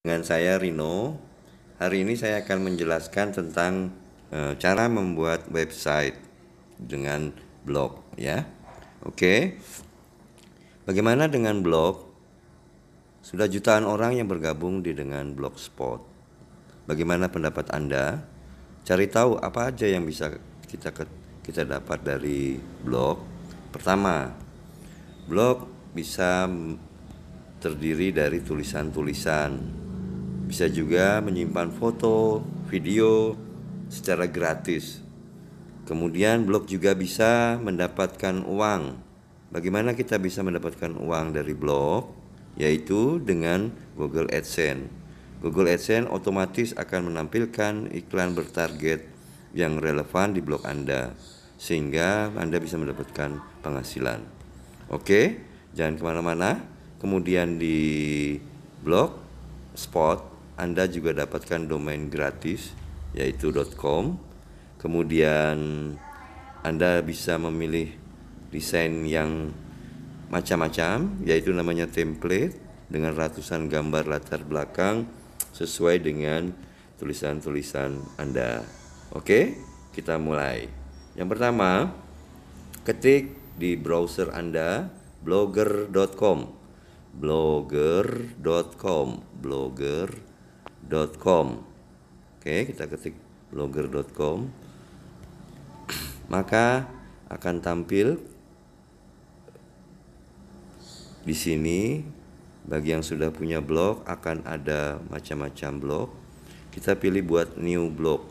dengan saya Rino. Hari ini saya akan menjelaskan tentang e, cara membuat website dengan blog ya. Oke. Bagaimana dengan blog? Sudah jutaan orang yang bergabung di dengan Blogspot. Bagaimana pendapat Anda? Cari tahu apa aja yang bisa kita kita dapat dari blog. Pertama, blog bisa terdiri dari tulisan-tulisan bisa juga menyimpan foto, video secara gratis. Kemudian blog juga bisa mendapatkan uang. Bagaimana kita bisa mendapatkan uang dari blog? Yaitu dengan Google AdSense. Google AdSense otomatis akan menampilkan iklan bertarget yang relevan di blog Anda sehingga Anda bisa mendapatkan penghasilan. Oke, jangan kemana-mana. Kemudian di blog spot anda juga dapatkan domain gratis yaitu .com. Kemudian Anda bisa memilih desain yang macam-macam yaitu namanya template dengan ratusan gambar latar belakang sesuai dengan tulisan-tulisan Anda. Oke, kita mulai. Yang pertama, ketik di browser Anda blogger.com blogger.com blogger blogger.com oke kita ketik blogger.com maka akan tampil di sini bagi yang sudah punya blog akan ada macam-macam blog kita pilih buat new blog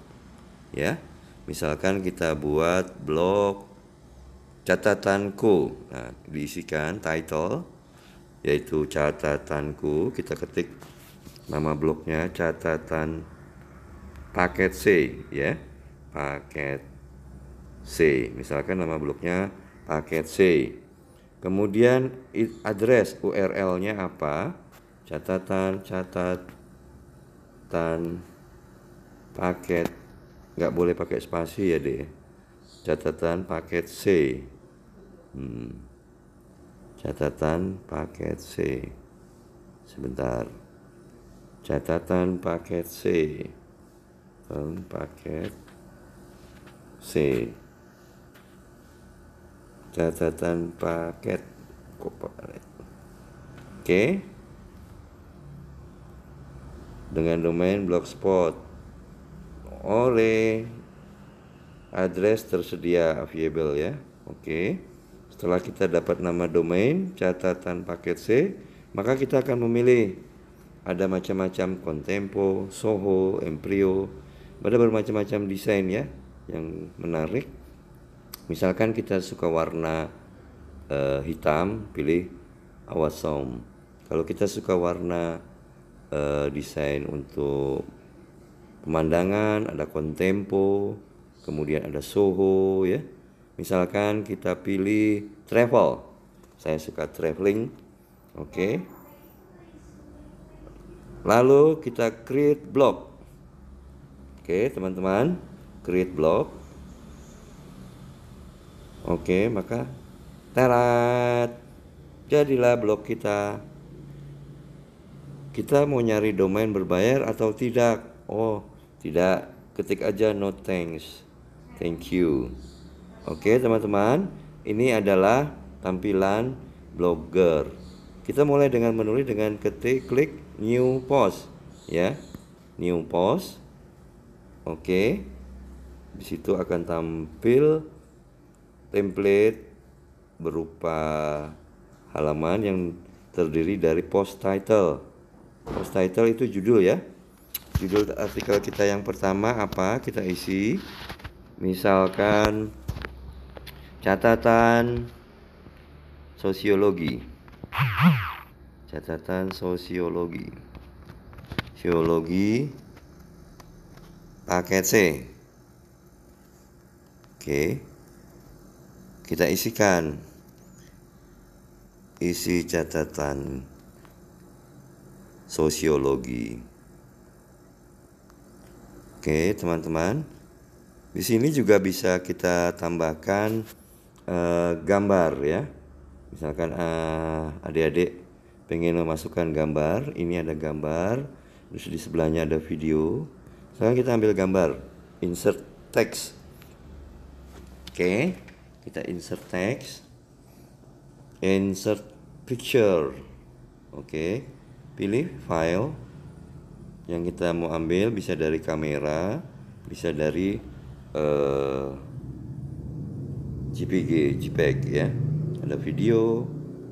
ya misalkan kita buat blog catatanku nah diisikan title yaitu catatanku kita ketik nama bloknya catatan paket C ya paket C misalkan nama bloknya paket C kemudian address URL nya apa catatan catatan paket nggak boleh pakai spasi ya deh catatan paket C hmm. catatan paket C sebentar catatan paket C paket C catatan paket oke okay. dengan domain blogspot oleh address tersedia available ya oke okay. setelah kita dapat nama domain catatan paket C maka kita akan memilih ada macam-macam kontempo, soho, embrio, ada bermacam-macam desain ya yang menarik. Misalkan kita suka warna uh, hitam, pilih awasom. Kalau kita suka warna uh, desain untuk pemandangan, ada kontempo, kemudian ada soho ya. Misalkan kita pilih travel. Saya suka traveling. Oke. Okay Lalu kita create block. Oke, teman-teman, create block. Oke, maka terat Jadilah blok kita. Kita mau nyari domain berbayar atau tidak? Oh, tidak. Ketik aja no thanks. Thank you. Oke, teman-teman, ini adalah tampilan blogger. Kita mulai dengan menulis dengan ketik klik new post ya. New post. Oke. Di situ akan tampil template berupa halaman yang terdiri dari post title. Post title itu judul ya. Judul artikel kita yang pertama apa? Kita isi misalkan catatan sosiologi. Catatan sosiologi. Sosiologi paket C. Oke. Kita isikan isi catatan sosiologi. Oke, teman-teman. Di sini juga bisa kita tambahkan eh, gambar ya misalkan ah, adik-adik uh, pengen memasukkan gambar ini ada gambar terus di sebelahnya ada video sekarang kita ambil gambar insert text oke okay. kita insert text insert picture oke okay. pilih file yang kita mau ambil bisa dari kamera bisa dari uh, eh, JPG JPEG ya ada video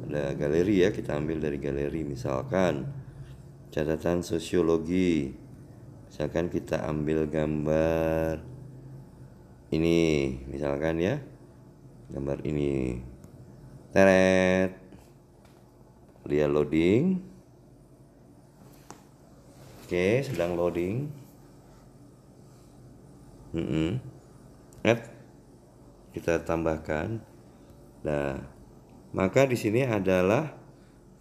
ada galeri ya kita ambil dari galeri misalkan catatan sosiologi misalkan kita ambil gambar ini misalkan ya gambar ini teret dia loading oke sedang loading mm -mm. kita tambahkan nah maka di sini adalah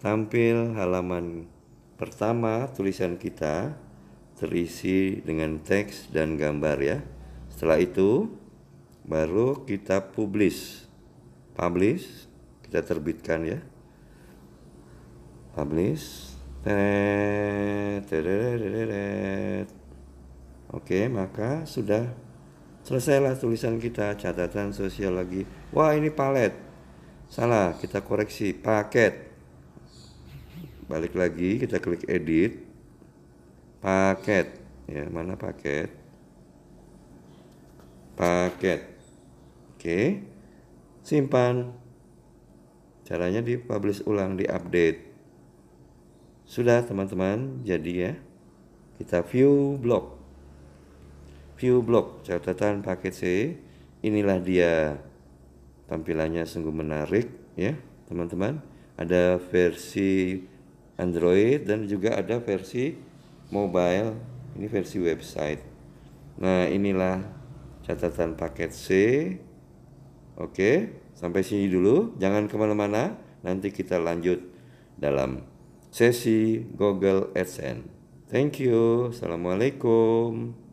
tampil halaman pertama tulisan kita terisi dengan teks dan gambar ya. Setelah itu baru kita publish. Publish kita terbitkan ya. Publish. Oke, maka sudah selesailah tulisan kita catatan sosiologi. Wah, ini palet Salah, kita koreksi paket. Balik lagi, kita klik edit. Paket. Ya, mana paket? Paket. Oke. Simpan. Caranya di publish ulang, di update. Sudah teman-teman, jadi ya. Kita view blog. View blog catatan paket C. Inilah dia tampilannya sungguh menarik ya teman-teman ada versi Android dan juga ada versi mobile ini versi website nah inilah catatan paket C oke sampai sini dulu jangan kemana-mana nanti kita lanjut dalam sesi Google AdSense thank you assalamualaikum